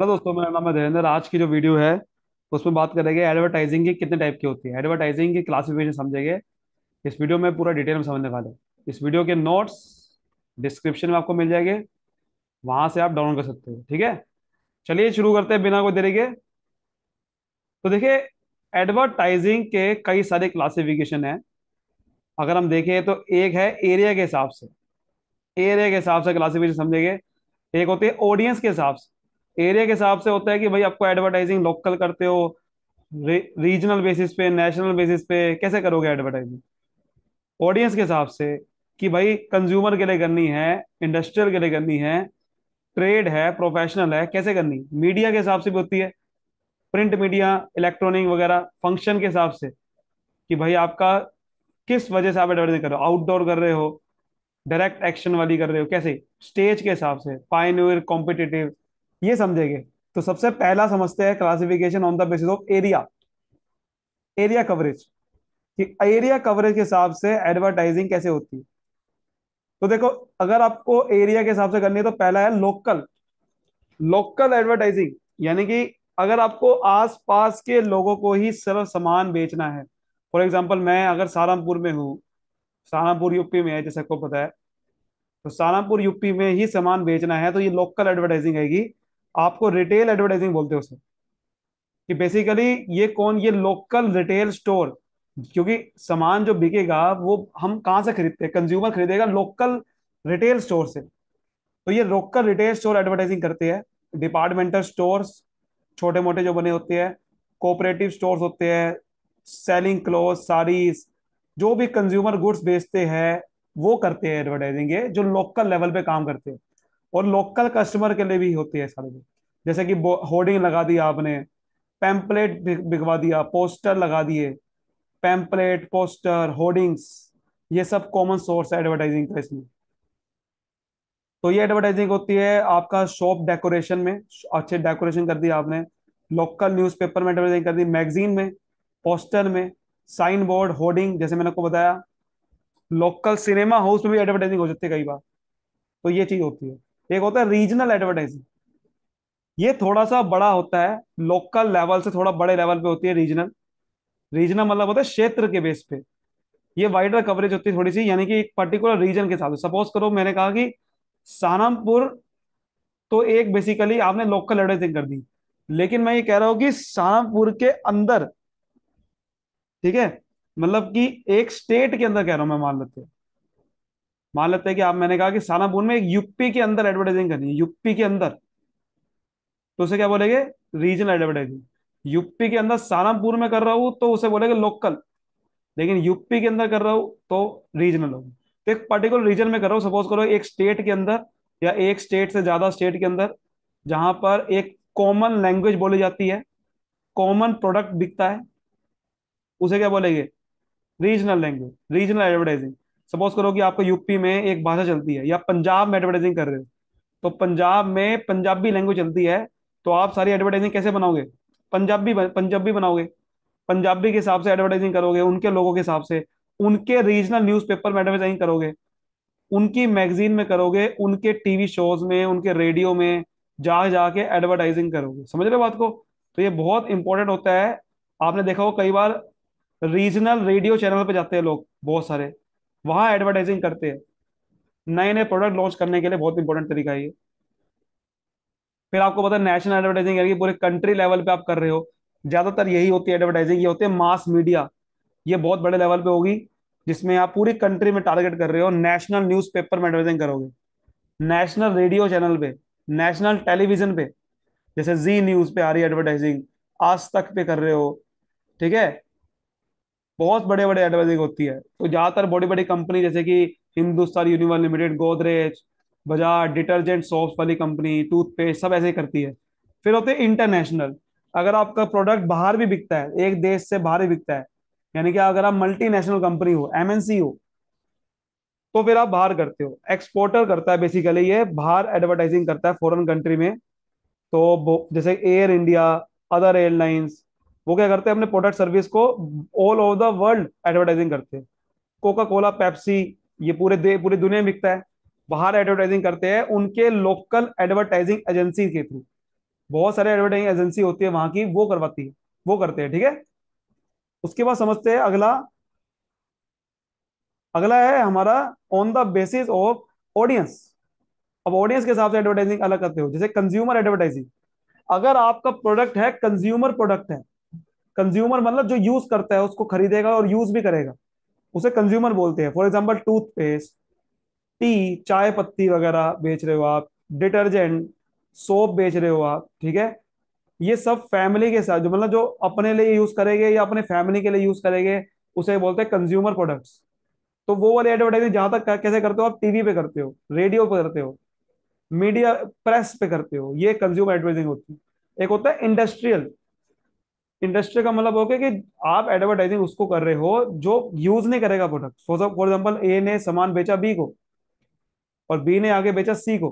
hello दोस्तों मेरा नाम है धीरेन्द्र आज की जो वीडियो है उसमें बात करेंगे एडवर्टाइजिंग की कितने टाइप की होती है एडवर्टाइजिंग की क्लासिफिकेशन समझेंगे इस वीडियो में पूरा डिटेल में समझने वाले इस वीडियो के नोट्स डिस्क्रिप्शन में आपको मिल जाएंगे वहां से आप डाउनलोड कर सकते हो ठीक है चलिए शुरू करते हैं बिना कोई देरी के तो देखिए एडवर्टाइजिंग के कई सारे क्लासिफिकेशन है अगर हम देखें तो एक है एरिया के हिसाब से एरिया के हिसाब से क्लासिफिकेशन समझेंगे एक होती है ऑडियंस के हिसाब से एरिया के हिसाब से होता है कि भाई आपको एडवर्टाइजिंग लोकल करते हो रीजनल बेसिस पे नेशनल बेसिस पे कैसे करोगे एडवर्टाइजिंग ऑडियंस के हिसाब से कि भाई कंज्यूमर के लिए करनी है इंडस्ट्रियल के लिए करनी है ट्रेड है प्रोफेशनल है कैसे करनी मीडिया के हिसाब से भी होती है प्रिंट मीडिया इलेक्ट्रॉनिक वगैरह फंक्शन के हिसाब से कि भाई आपका किस वजह से आप एडवर्टाइजिंग कर रहे हो आउटडोर कर रहे हो डायरेक्ट एक्शन वाली कर रहे हो कैसे स्टेज के हिसाब से पाइन कॉम्पिटिटिव ये समझेंगे तो सबसे पहला समझते हैं classification on the basis of area area coverage कि एरिया कवरेज के हिसाब से एडवर्टाइजिंग कैसे होती है तो देखो अगर आपको एरिया के हिसाब से करनी है तो पहला है लोकल लोकल एडवर्टाइजिंग यानी कि अगर आपको आसपास के लोगों को ही सर्व सामान बेचना है फॉर एग्जाम्पल मैं अगर सहारनपुर में हूँ सहारनपुर यूपी में है जैसे आपको पता है तो सहारनपुर यूपी में ही सामान बेचना है तो ये लोकल एडवर्टाइजिंग आएगी आपको रिटेल एडवर्टाइजिंग बोलते हैं उसे कि बेसिकली ये कौन ये लोकल रिटेल स्टोर क्योंकि सामान जो बिकेगा वो हम कहाँ से खरीदते हैं कंज्यूमर खरीदेगा लोकल रिटेल स्टोर से तो ये लोकल रिटेल स्टोर एडवर्टाइजिंग करते हैं डिपार्टमेंटल स्टोर्स छोटे मोटे जो बने होते हैं कोऑपरेटिव स्टोर्स होते हैं सेलिंग क्लोथ साड़ीज जो भी कंज्यूमर गुड्स बेचते हैं वो करते हैं एडवर्टाइजिंग ये जो लोकल लेवल पे काम करते हैं और लोकल कस्टमर के लिए भी होती है सारे जैसे कि होर्डिंग लगा दी आपने पैम्पलेट बिकवा दिया पोस्टर लगा दिए पैम्पलेट पोस्टर होर्डिंग्स ये सब कॉमन सोर्स है एडवर्टाइजिंग का इसमें तो ये एडवर्टाइजिंग होती है आपका शॉप डेकोरेशन में अच्छे डेकोरेशन कर दी आपने लोकल न्यूज़पेपर में एडवर्टाइजिंग कर दी मैगजीन में पोस्टर में साइन बोर्ड होर्डिंग जैसे मैंने आपको बताया लोकल सिनेमा हाउस में भी एडवर्टाइजिंग हो जाती है कई बार तो ये चीज़ होती है एक होता है रीजनल एडवर्टाइजिंग ये थोड़ा सा बड़ा होता है लोकल लेवल से थोड़ा बड़े लेवल पे होती है रीजनल रीजनल मतलब होता है क्षेत्र के बेस पे ये वाइडर कवरेज होती है थोड़ी सी यानी कि एक पर्टिकुलर रीजन के साथ सपोज करो मैंने कहा कि सानमपुर तो एक बेसिकली आपने लोकल एडवर्टाइजिंग कर दी लेकिन मैं ये कह रहा हूं कि सानमपुर के अंदर ठीक है मतलब कि एक स्टेट के अंदर कह रहा हूं मैं मान लेते हैं मान लेते हैं कि आप मैंने कहा कि सानापुर में यूपी के अंदर एडवर्टाइजिंग करनी है यूपी के अंदर तो उसे क्या बोलेंगे रीजनल एडवर्टाइजिंग यूपी के अंदर सानापुर में कर रहा हूं तो उसे बोलेंगे लोकल लेकिन यूपी के अंदर कर रहा हूं तो रीजनल होगा तो एक पर्टिकुलर रीजन में कर रहा हूं सपोज करो एक स्टेट के अंदर या एक स्टेट से ज्यादा स्टेट के अंदर जहां पर एक कॉमन लैंग्वेज बोली जाती है कॉमन प्रोडक्ट बिकता है उसे क्या बोलेंगे regional language regional advertising suppose करो कि आपको यूपी में एक भाषा चलती है या पंजाब में एडवर्टाइजिंग कर रहे हो तो पंजाब में पंजाबी लैंग्वेज चलती है तो आप सारी एडवर्टाइजिंग कैसे बनाओगे पंजाबी पंजाबी बनाओगे पंजाबी के हिसाब से एडवर्टाइजिंग करोगे उनके लोगों के हिसाब से उनके रीजनल न्यूज़पेपर में एडवर्टाइजिंग करोगे उनकी मैगजीन में करोगे उनके टीवी शोज में उनके रेडियो में जा जाके एडवर्टाइजिंग करोगे समझ रहे हो बात को तो ये बहुत इंपॉर्टेंट होता है आपने देखा हो कई बार रीजनल रेडियो चैनल पे जाते हैं लोग बहुत सारे वहां एडवर्टाइजिंग करते हैं नए नए प्रोडक्ट लॉन्च करने के लिए बहुत इंपॉर्टेंट तरीका है ये फिर आपको पता है नेशनल एडवर्टाइजिंग है पूरे कंट्री लेवल पे आप कर रहे हो ज्यादातर यही होती है एडवर्टाइजिंग ये होती है मास मीडिया ये बहुत बड़े लेवल पे होगी जिसमें आप पूरी कंट्री में टारगेट कर रहे हो नेशनल न्यूज़पेपर में एडवर्टाइजिंग करोगे नेशनल रेडियो चैनल पे नेशनल टेलीविजन पे जैसे जी न्यूज़ पे आ रही है एडवर्टाइजिंग आज तक पे कर रहे हो ठीक है बहुत बड़े बड़े एडवर्टाइजिंग होती है तो ज़्यादातर बड़ी बड़ी कंपनी जैसे कि Hindustan Unilever limited Godrej Bajaj detergent soap वाली कंपनी टूथपेस्ट सब ऐसे ही करती है फिर होते हैं इंटरनेशनल अगर आपका प्रोडक्ट बाहर भी बिकता है एक देश से बाहर भी बिकता है यानी कि अगर आप मल्टीनेशनल कंपनी हो एमएनसी हो तो फिर आप बाहर करते हो एक्सपोर्टर करता है बेसिकली ये बाहर एडवर्टाइजिंग करता है फॉरेन कंट्री में तो जैसे एयर इंडिया अदर एयरलाइंस वो क्या करते हैं अपने प्रोडक्ट सर्विस को all over the world advertising करते हैं कोका कोला पेप्सी ये पूरे पूरी दुनिया में बिकता है बाहर एडवर्टाइजिंग करते हैं उनके लोकल एडवर्टाइजिंग एजेंसी के थ्रू बहुत सारे एडवर्टाइजिंग एजेंसी होती है वहां की वो करवाती है वो करते हैं ठीक है उसके बाद समझते हैं अगला अगला है हमारा on the basis of audience अब ऑडियंस के हिसाब से एडवर्टाइजिंग अलग करते हो जैसे कंज्यूमर एडवर्टाइजिंग अगर आपका प्रोडक्ट है कंज्यूमर प्रोडक्ट है कंज्यूमर मतलब जो यूज करता है उसको खरीदेगा और यूज भी करेगा उसे कंज्यूमर बोलते हैं फॉर एग्जाम्पल टूथपेस्ट टी चाय पत्ती वगैरह बेच रहे हो आप डिटर्जेंट सोप बेच रहे हो आप ठीक है ये सब फैमिली के साथ जो मतलब जो अपने लिए यूज करेंगे या अपने फैमिली के लिए यूज करेंगे उसे बोलते हैं कंज्यूमर प्रोडक्ट्स तो वो वाली एडवर्टाइजिंग जहां तक कैसे करते हो आप टीवी पे करते हो रेडियो पे करते हो मीडिया प्रेस पे करते हो ये कंज्यूमर एडवर्टाइजिंग होती है एक होता है इंडस्ट्रियल इंडस्ट्री का मतलब हो गया कि आप एडवर्टाइजिंग उसको कर रहे हो जो यूज नहीं करेगा प्रोडक्ट फॉर एग्जाम्पल ए ने सामान बेचा बी को और बी ने आगे बेचा सी को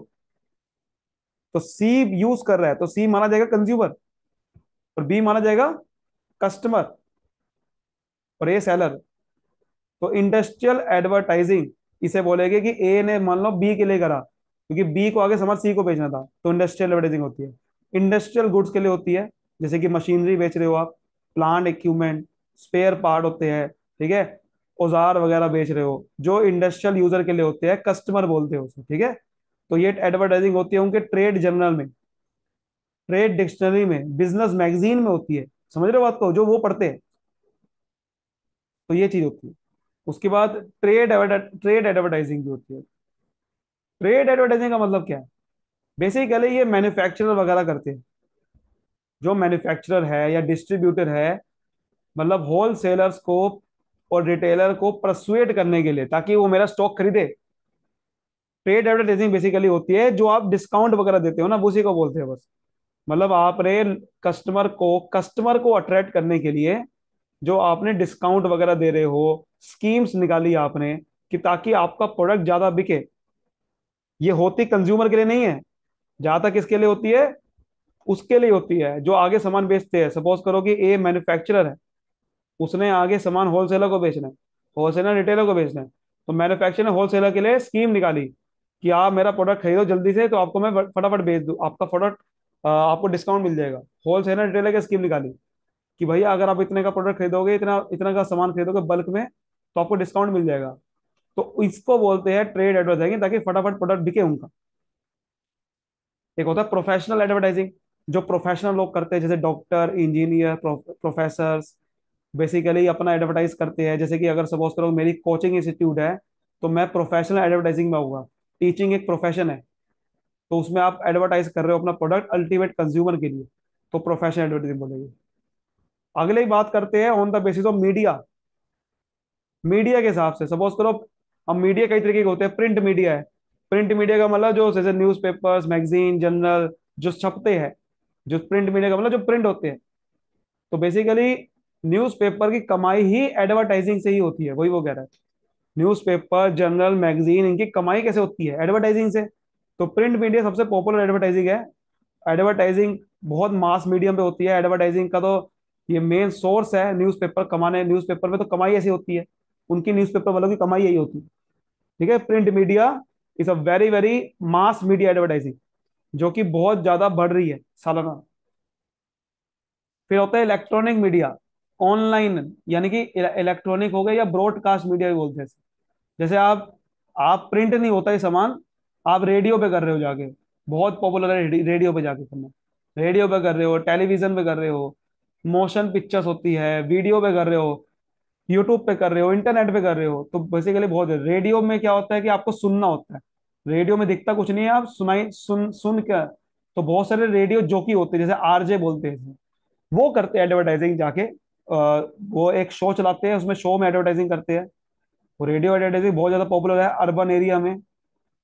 तो सी यूज कर रहा है तो सी माना जाएगा कंज्यूमर और बी माना जाएगा कस्टमर और ए सेलर तो इंडस्ट्रियल एडवर्टाइजिंग इसे बोलेगे कि ए ने मान लो बी के लिए करा क्योंकि बी को आगे समझ सी को बेचना था तो इंडस्ट्रियल एडवर्टाइजिंग होती है इंडस्ट्रियल गुड्स के लिए होती है जैसे कि मशीनरी बेच रहे हो आप प्लांट इक्विपमेंट स्पेयर पार्ट होते हैं ठीक है औजार वगैरह बेच रहे हो जो इंडस्ट्रियल यूजर के लिए होते हैं कस्टमर बोलते हैं उसे ठीक है तो ये एडवर्टाइजिंग होती है उनके ट्रेड जर्नल में ट्रेड डिक्शनरी में बिजनेस मैगजीन में होती है समझ रहे हो बात को जो वो पढ़ते हैं तो ये चीज होती है उसके बाद ट्रेड ट्रेड एडवर्टाइजिंग भी होती है ट्रेड एडवर्टाइजिंग का मतलब क्या है बेसिकली ये मैन्युफैक्चरर वगैरह करते हैं जो मैन्युफैक्चरर है या डिस्ट्रीब्यूटर है मतलब होल सेलर्स को और रिटेलर को प्रसुएट करने के लिए ताकि वो मेरा स्टॉक खरीदे ट्रेड एडवर्टाइजिंग बेसिकली होती है जो आप डिस्काउंट वगैरह देते हो ना उसी को बोलते हैं बस मतलब आपने कस्टमर को कस्टमर को अट्रैक्ट करने के लिए जो आपने डिस्काउंट वगैरह दे रहे हो स्कीम्स निकाली आपने कि ताकि आपका प्रोडक्ट ज्यादा बिके ये होती कंज्यूमर के लिए नहीं है ज्यादा किसके लिए होती है उसके लिए होती है जो आगे सामान बेचते हैं सपोज करो कि ए मैन्युफैक्चरर है उसने आगे सामान होलसेलर को बेचना है होलसेलर रिटेलर को बेचना है तो मैन्युफैक्चरर होलसेलर के लिए स्कीम निकाली कि आप मेरा प्रोडक्ट खरीदो जल्दी से तो आपको मैं फटाफट बेच दूँ आपका प्रोडक्ट आपको डिस्काउंट मिल जाएगा होलसेलर रिटेलर की स्कीम निकाली कि भैया अगर आप इतने का प्रोडक्ट खरीदोगे इतना इतना का सामान खरीदोगे बल्क में तो आपको डिस्काउंट मिल जाएगा तो इसको बोलते हैं ट्रेड एडवर्टाइजिंग ताकि फटाफट प्रोडक्ट बिके उनका एक होता है प्रोफेशनल एडवर्टाइजिंग जो प्रोफेशनल लोग करते हैं जैसे डॉक्टर इंजीनियर प्रोफेसर बेसिकली अपना एडवर्टाइज करते हैं जैसे कि अगर सपोज करो मेरी कोचिंग इंस्टीट्यूट है तो मैं प्रोफेशनल एडवर्टाइजिंग में होगा टीचिंग एक प्रोफेशन है तो उसमें आप एडवर्टाइज कर रहे हो अपना प्रोडक्ट अल्टीमेट कंज्यूमर के लिए तो प्रोफेशनल एडवर्टाइजिंग बोलेंगे अगले बात करते हैं on the basis of media media के हिसाब से सपोज करो अब मीडिया कई तरीके के होते हैं प्रिंट मीडिया है प्रिंट मीडिया का मतलब जो जैसे न्यूज मैगजीन जर्नल जो छपते हैं जो प्रिंट मीडिया का मतलब जो प्रिंट होते हैं तो बेसिकली न्यूज़पेपर की कमाई ही एडवर्टाइजिंग से ही होती है वही वो कह रहा है न्यूज़पेपर जर्नल मैगजीन इनकी कमाई कैसे होती है एडवर्टाइजिंग से तो प्रिंट मीडिया सबसे पॉपुलर एडवर्टाइजिंग है एडवर्टाइजिंग बहुत मास मीडियम पे होती है एडवर्टाइजिंग का तो ये मेन सोर्स है न्यूज़पेपर कमाने न्यूज़पेपर में तो कमाई ऐसी होती है उनकी न्यूज़पेपर वालों की कमाई यही होती है ठीक है print media is a very very mass media advertising जो कि बहुत ज्यादा बढ़ रही है सालाना फिर होता है इलेक्ट्रॉनिक मीडिया ऑनलाइन यानी कि इलेक्ट्रॉनिक हो गया या ब्रॉडकास्ट मीडिया भी बोलते हैं जैसे आप आप प्रिंट नहीं होता ये सामान आप रेडियो पे कर रहे हो जाके बहुत पॉपुलर है रेडियो पे जाके करना रेडियो पे कर रहे हो टेलीविजन पे कर रहे हो मोशन पिक्चर्स होती है वीडियो पे कर रहे हो यूट्यूब पे कर रहे हो इंटरनेट पे कर रहे हो तो बेसिकली बहुत रेडियो में क्या होता है कि आपको सुनना होता है रेडियो में दिखता कुछ नहीं है आप सुनाई सुन सुन कर तो बहुत सारे रेडियो जोकी होते हैं जैसे आरजे बोलते हैं वो करते हैं एडवर्टाइजिंग जाके वो एक शो चलाते हैं उसमें शो में एडवर्टाइजिंग करते हैं वो रेडियो एडवर्टाइजिंग बहुत ज़्यादा पॉपुलर है अर्बन एरिया में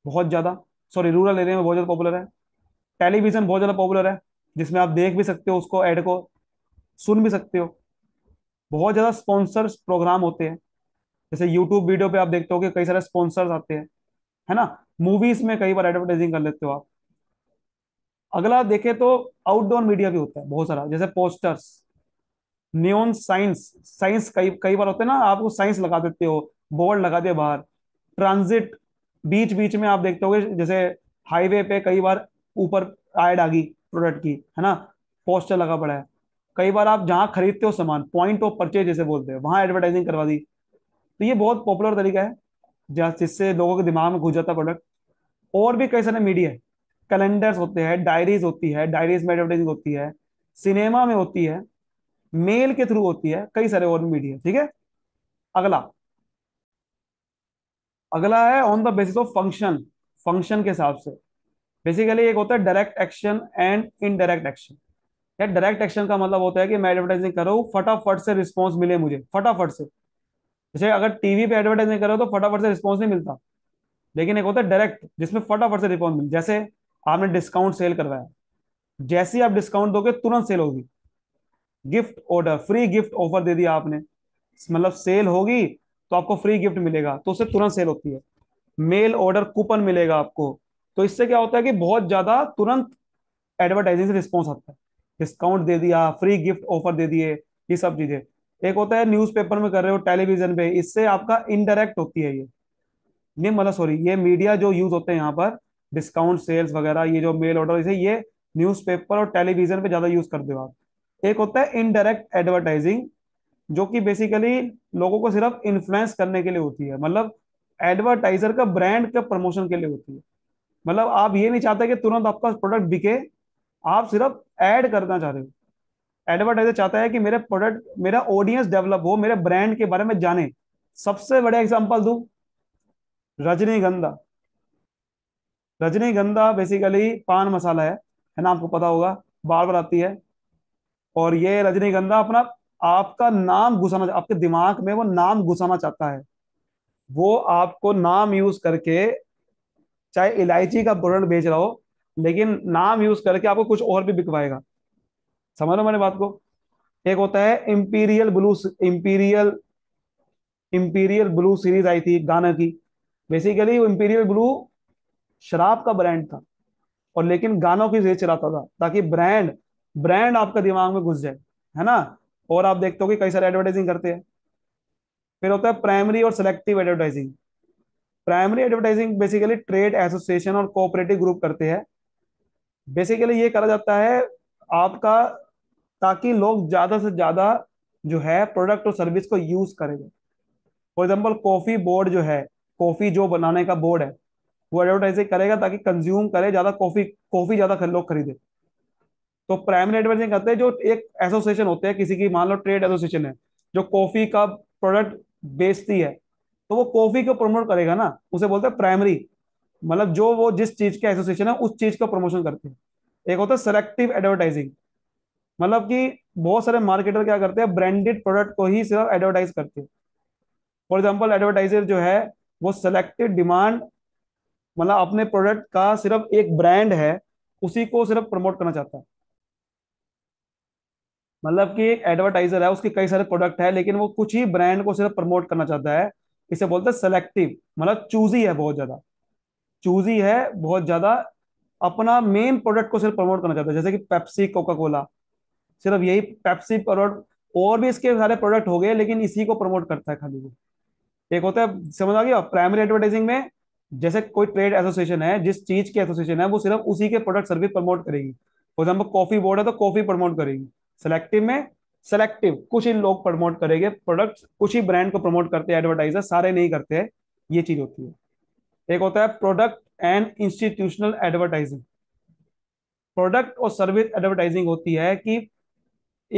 बहुत ज़्यादा सॉरी रूरल एरिया में बहुत ज़्यादा पॉपुलर है टेलीविज़न बहुत ज़्यादा पॉपुलर है जिसमें आप देख भी सकते हो उसको एड को सुन भी सकते हो बहुत ज़्यादा स्पॉन्सर्स प्रोग्राम होते हैं जैसे यूट्यूब वीडियो पे आप देखते हो कि कई सारे स्पॉन्सर्स आते हैं है ना मूवीज में कई बार एडवर्टाइजिंग कर लेते हो आप अगला देखे तो आउटडोर मीडिया भी होता है बहुत सारा जैसे पोस्टर्स न्यून साइंस साइंस कई कई बार होते हैं ना आपको साइंस लगा देते हो बोर्ड लगा दे बाहर ट्रांजिट बीच बीच में आप देखते हो जैसे हाईवे पे कई बार ऊपर एड आ गई प्रोडक्ट की है ना पोस्टर लगा पड़ा है कई बार आप जहां खरीदते हो सामान पॉइंट ऑफ परचेज जैसे बोलते हैं वहां एडवर्टाइजिंग करवा दी तो ये बहुत पॉपुलर तरीका है जहाँ जिससे लोगों के दिमाग में घुस जाता प्रोडक्ट और भी कई सारे मीडिया कैलेंडर्स होते हैं डायरीज होती है डायरीज में एडवर्टाइजिंग होती है सिनेमा में होती है मेल के थ्रू होती है कई सारे और मीडिया ठीक है अगला अगला है on the basis of function function के हिसाब से बेसिकली एक होता है direct action and indirect action या डायरेक्ट एक्शन का मतलब होता है कि मैं एडवर्टाइजिंग करूँ फटाफट से रिस्पॉन्स मिले मुझे फटाफट से जैसे अगर टीवी पे एडवर्टाइजिंग करो तो फटाफट से रिस्पॉन्स नहीं मिलता लेकिन एक होता है डायरेक्ट जिसमें फटाफट से रिफॉर्म मिल जैसे आपने डिस्काउंट सेल करवाया जैसे ही आप डिस्काउंट दोगे तुरंत सेल होगी gift order free gift offer दे दिया आपने मतलब सेल होगी तो आपको फ्री गिफ्ट मिलेगा तो उससे तुरंत सेल होती है मेल ऑर्डर कूपन मिलेगा आपको तो इससे क्या होता है कि बहुत ज्यादा तुरंत एडवर्टाइजिंग से रिस्पॉन्स आता है डिस्काउंट दे दिया फ्री गिफ्ट ऑफर दे दिए ये सब चीजें एक होता है न्यूज़पेपर में कर रहे हो टेलीविजन पे इससे आपका इनडायरेक्ट होती है ये ये मतलब सॉरी ये मीडिया जो यूज होते हैं यहाँ पर डिस्काउंट सेल्स वगैरह ये जो मेल ऑर्डर इसे ये न्यूज़पेपर और टेलीविजन पे ज्यादा यूज करते हो आप एक होता है इनडायरेक्ट एडवर्टाइजिंग जो कि बेसिकली लोगों को सिर्फ इन्फ्लुएंस करने के लिए होती है मतलब एडवर्टाइजर का ब्रांड का प्रमोशन के लिए होती है मतलब आप ये नहीं चाहते कि तुरंत आपका प्रोडक्ट बिके आप सिर्फ ऐड करना चाह रहे हो एडवर्टाइजर चाहता है कि मेरे प्रोडक्ट मेरा ऑडियंस डेवलप हो मेरे ब्रांड के बारे में जाने सबसे बड़ा एग्जाम्पल दू रजनीगंधा रजनीगंधा बेसिकली पान मसाला है है ना आपको पता होगा बार बार आती है और ये रजनीगंधा अपना आपका नाम घुसाना आपके दिमाग में वो नाम घुसाना चाहता है वो आपको नाम यूज करके चाहे इलायची का प्रोडक्ट बेच रहा हो लेकिन नाम यूज करके आपको कुछ और भी बिकवाएगा समझ लो मैंने बात को एक होता है Imperial Blue Imperial Imperial Blue series आई थी गाना की बेसिकली वो इंपीरियल ब्लू शराब का ब्रांड था और लेकिन गानों की जेर चलाता था ताकि ब्रांड ब्रांड आपका दिमाग में घुस जाए है ना और आप देखते हो कि कई सारे एडवर्टाइजिंग करते हैं फिर होता है प्राइमरी और selective advertising primary advertising basically trade association और कोऑपरेटिव ग्रुप करते हैं बेसिकली ये करा जाता है आपका ताकि लोग ज्यादा से ज्यादा जो है प्रोडक्ट और सर्विस को यूज करेंगे फॉर एग्जाम्पल कॉफी बोर्ड जो है कॉफी जो बनाने का बोर्ड है वो एडवर्टाइजिंग करेगा ताकि कंज्यूम करे ज्यादा कॉफी कॉफी ज्यादा लोग खरीदे तो प्राइमरी एडवर्टाइजिंग करते हैं जो एक एसोसिएशन होते हैं किसी की मान लो ट्रेड एसोसिएशन है जो कॉफी का प्रोडक्ट बेचती है तो वो कॉफी को प्रमोट करेगा ना उसे बोलते हैं प्राइमरी मतलब जो वो जिस चीज का एसोसिएशन है उस चीज का प्रमोशन करते हैं एक होता है सेलेक्टिव एडवर्टाइजिंग मतलब कि बहुत सारे मार्केटर क्या करते हैं ब्रांडेड प्रोडक्ट को ही सिर्फ एडवर्टाइज करते हैं फॉर एग्जाम्पल एडवर्टाइजर जो है वो सिलेक्टेड डिमांड मतलब अपने प्रोडक्ट का सिर्फ एक ब्रांड है उसी को सिर्फ प्रमोट करना चाहता है मतलब कि एक एडवर्टाइजर है उसके कई सारे प्रोडक्ट है लेकिन वो कुछ ही ब्रांड को सिर्फ प्रमोट करना चाहता है इसे बोलते हैं सेलेक्टिव मतलब चूजी है बहुत ज्यादा चूजी है बहुत ज्यादा अपना मेन प्रोडक्ट को सिर्फ प्रमोट करना चाहता है जैसे कि पेप्सी कोका कोला सिर्फ यही पेप्सी प्रोडक्ट और भी इसके सारे प्रोडक्ट हो गए लेकिन इसी को प्रमोट करता है खाली वो एक होता है समझ आ गया प्राइमरी एडवर्टाइजिंग में जैसे कोई ट्रेड एसोसिएशन है जिस चीज की एसोसिएशन है वो सिर्फ उसी के प्रोडक्ट सर्विस प्रमोट करेगी फॉर एग्जाम्पल कॉफी बोर्ड है तो कॉफी प्रमोट करेगी सेलेक्टिव में सेलेक्टिव कुछ ही लोग प्रमोट करेंगे प्रोडक्ट कुछ ही ब्रांड को प्रमोट करते हैं एडवर्टाइजर सारे नहीं करते हैं ये चीज होती है एक होता है product and institutional advertising product और सर्विस एडवर्टाइजिंग होती है कि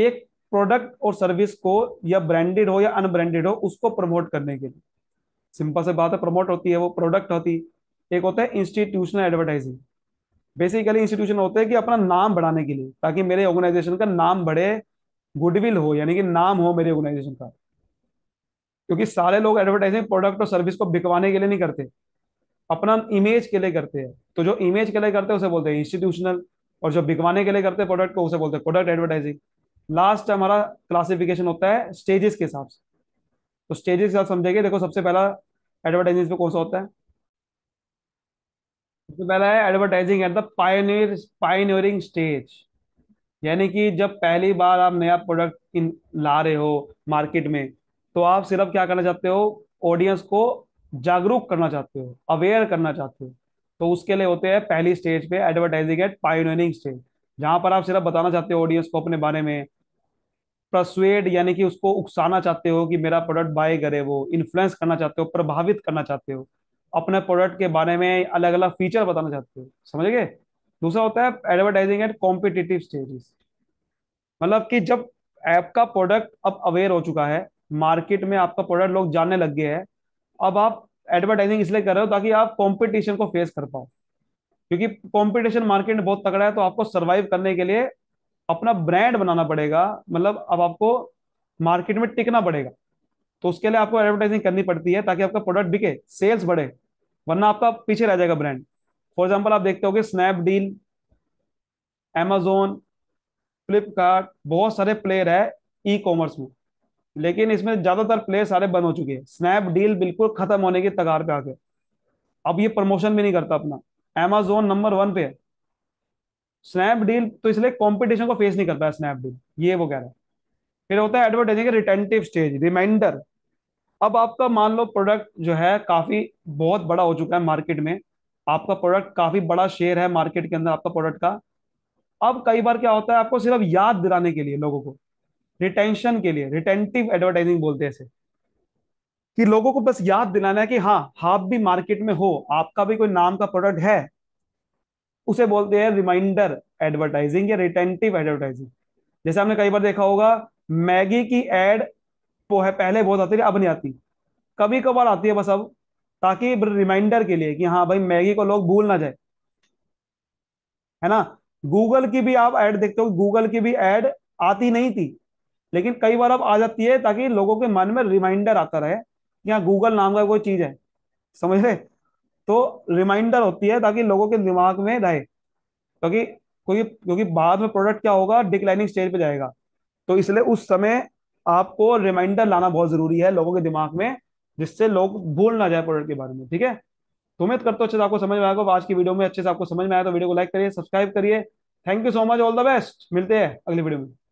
एक प्रोडक्ट और सर्विस को या ब्रांडेड हो या अनब्रांडेड हो उसको प्रमोट करने के लिए सिंपल से बात है प्रमोट होती है वो प्रोडक्ट होती एक होता है इंस्टीट्यूशनल एडवर्टाइजिंग बेसिकली इंस्टीट्यूशन होते हैं कि अपना नाम बढ़ाने के लिए ताकि मेरे ऑर्गेनाइजेशन का नाम बढ़े गुडविल हो यानी कि नाम हो मेरे ऑर्गेनाइजेशन का क्योंकि सारे लोग एडवर्टाइजिंग प्रोडक्ट और सर्विस को बिकवाने के लिए नहीं करते अपना इमेज के लिए करते हैं तो जो इमेज के लिए करते हैं उसे बोलते हैं इंस्टीट्यूशनल और जो बिकवाने के लिए करते हैं प्रोडक्ट को उसे बोलते हैं प्रोडक्ट एडवर्टाइजिंग लास्ट हमारा क्लासिफिकेशन होता है स्टेजेस के हिसाब से तो स्टेजेस के हिसाब समझेंगे देखो सबसे पहला एडवर्टाइजिंग कौन सा होता है सबसे पहला है advertising at the pioneer pioneering stage यानी कि जब पहली बार आप नया प्रोडक्ट इन ला रहे हो मार्केट में तो आप सिर्फ क्या करना चाहते हो ऑडियंस को जागरूक करना चाहते हो अवेयर करना चाहते हो तो उसके लिए होते हैं पहली स्टेज पे एडवर्टाइजिंग एट पायोनियरिंग स्टेज जहां पर आप सिर्फ बताना चाहते हो ऑडियंस को अपने बारे में प्रसुएड यानी कि उसको उकसाना चाहते हो कि मेरा प्रोडक्ट बाय करे वो इन्फ्लुएंस करना चाहते हो प्रभावित करना चाहते हो अपने प्रोडक्ट के बारे में अलग अलग फीचर बताना चाहते हो समझ गए दूसरा होता है एडवर्टाइजिंग एट कॉम्पिटिटिव स्टेजेस मतलब कि जब ऐप का प्रोडक्ट अब अवेयर हो चुका है मार्केट में आपका प्रोडक्ट लोग जानने लग गए हैं अब आप एडवर्टाइजिंग इसलिए कर रहे हो ताकि आप कंपटीशन को फेस कर पाओ क्योंकि कंपटीशन मार्केट में बहुत तगड़ा है तो आपको सर्वाइव करने के लिए अपना ब्रांड बनाना पड़ेगा मतलब अब आपको मार्केट में टिकना पड़ेगा तो उसके लिए आपको एडवर्टाइजिंग करनी पड़ती है ताकि आपका प्रोडक्ट बिके सेल्स बढ़े वरना आपका पीछे रह जाएगा ब्रांड फॉर एग्जाम्पल आप देखते हो स्नैपडील एमेजोन फ्लिपकार्ट बहुत सारे प्लेयर है ई कॉमर्स में लेकिन इसमें ज्यादातर प्लेयर सारे बंद हो चुके हैं स्नैपडील बिल्कुल खत्म होने की तगार पे आके अब ये प्रमोशन भी नहीं करता अपना एमेजोन नंबर वन पे है स्नैपडील तो इसलिए कॉम्पिटिशन को फेस नहीं करता है स्नैपडील ये वो कह रहा है फिर होता है एडवर्टाइजिंग रिटेंटिव स्टेज रिमाइंडर अब आपका मान लो प्रोडक्ट जो है काफी बहुत बड़ा हो चुका है मार्केट में आपका प्रोडक्ट काफी बड़ा शेयर है मार्केट के अंदर आपका प्रोडक्ट का अब कई बार क्या होता है आपको सिर्फ याद दिलाने के लिए लोगों को रिटेंशन के लिए रिटेंटिव एडवर्टाइजिंग बोलते हैं कि लोगों को बस याद दिलाना है कि हाँ आप भी मार्केट में हो आपका भी कोई नाम का प्रोडक्ट है उसे बोलते हैं रिमाइंडर एडवर्टाइजिंग या रिटेंटिव एडवर्टाइजिंग जैसे हमने कई बार देखा होगा मैगी की एड पहले बहुत आती थी अब नहीं आती कभी कभार आती है बस अब ताकि रिमाइंडर के लिए कि हाँ भाई मैगी को लोग भूल ना जाए है ना गूगल की भी आप एड देखते हो गूगल की भी एड आती नहीं थी लेकिन कई बार अब आ जाती है ताकि लोगों के मन में रिमाइंडर आता रहे कि हाँ गूगल नाम का कोई चीज है समझ रहे तो रिमाइंडर होती है ताकि लोगों के दिमाग में रहे क्योंकि क्योंकि क्योंकि बाद में प्रोडक्ट क्या होगा डिक्लाइनिंग स्टेज पे जाएगा तो इसलिए उस समय आपको रिमाइंडर लाना बहुत जरूरी है लोगों के दिमाग में जिससे लोग भूल ना जाए प्रोडक्ट के बारे में ठीक है तो उम्मीद करते हो अच्छे से आपको समझ में आएगा आज की वीडियो में अच्छे से आपको समझ में आया तो वीडियो को लाइक करिए सब्सक्राइब करिए thank you so much all the best मिलते हैं अगली वीडियो में